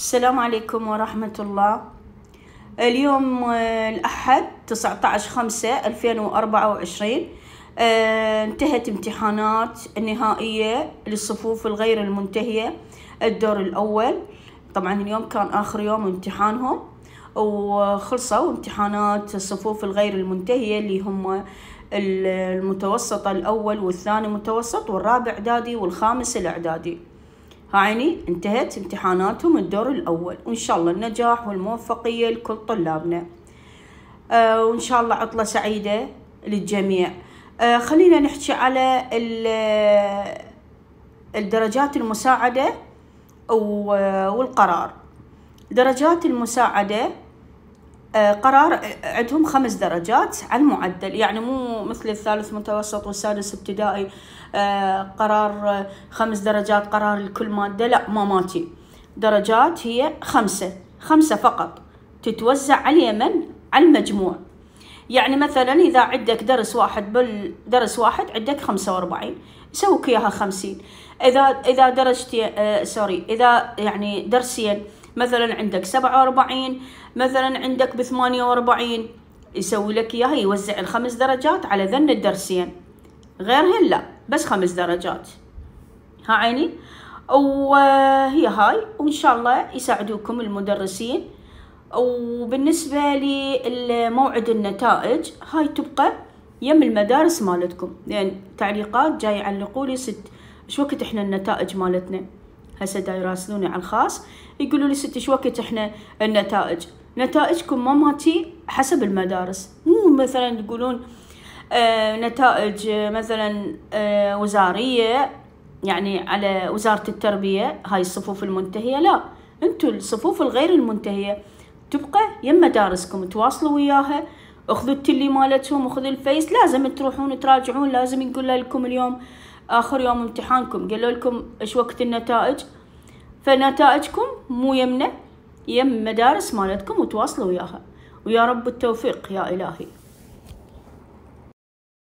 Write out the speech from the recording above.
السلام عليكم ورحمة الله اليوم آه، الأحد 19 خمسة 2024 آه، انتهت امتحانات النهائية للصفوف الغير المنتهية الدور الأول طبعا اليوم كان آخر يوم امتحانهم وخلصوا امتحانات الصفوف الغير المنتهية اللي هم المتوسط الأول والثاني متوسط والرابع إعدادي والخامس الإعدادي هاي انتهت امتحاناتهم الدور الأول وإن شاء الله النجاح والموفقية لكل طلابنا آه وإن شاء الله عطلة سعيدة للجميع آه خلينا نحكي على الدرجات المساعدة والقرار درجات المساعدة آه، قرار آه، عندهم خمس درجات على المعدل يعني مو مثل الثالث متوسط والسادس ابتدائي آه، قرار خمس درجات قرار لكل مادة لا ما ماتي درجات هي خمسة خمسة فقط تتوزع على اليمن على المجموع يعني مثلا إذا عندك درس واحد بالدرس واحد عندك خمسة وأربعين سوك إياها خمسين إذا إذا درجتي سوري إذا يعني درسين مثلا عندك سبعة وأربعين مثلا عندك بثمانية وأربعين يسوي لك إياها يوزع الخمس درجات على ذن الدرسين غيرهن لا بس خمس درجات ها عيني وهي هاي وإن شاء الله يساعدوكم المدرسين وبالنسبة لموعد النتائج هاي تبقى يم المدارس مالتكم لأن يعني تعليقات جاي يعلقوا لي ست شو وقت احنا النتائج مالتنا هسه دا يراسلوني على الخاص يقولوا لي ستي شو وقت احنا النتائج نتائجكم ما ماتي حسب المدارس مو مثلا تقولون آه، نتائج آه، مثلا آه، وزاريه يعني على وزاره التربيه هاي الصفوف المنتهيه لا انتم الصفوف الغير المنتهيه تبقى يم مدارسكم تواصلوا وياها اخذوا التلي مالتهم اخذوا الفيس لازم تروحون تراجعون لازم يقول لكم اليوم اخر يوم امتحانكم قالوا لكم ايش وقت النتائج فنتائجكم مو يمنا يم مدارس مالتكم وتواصلوا وياها ويا رب التوفيق يا إلهي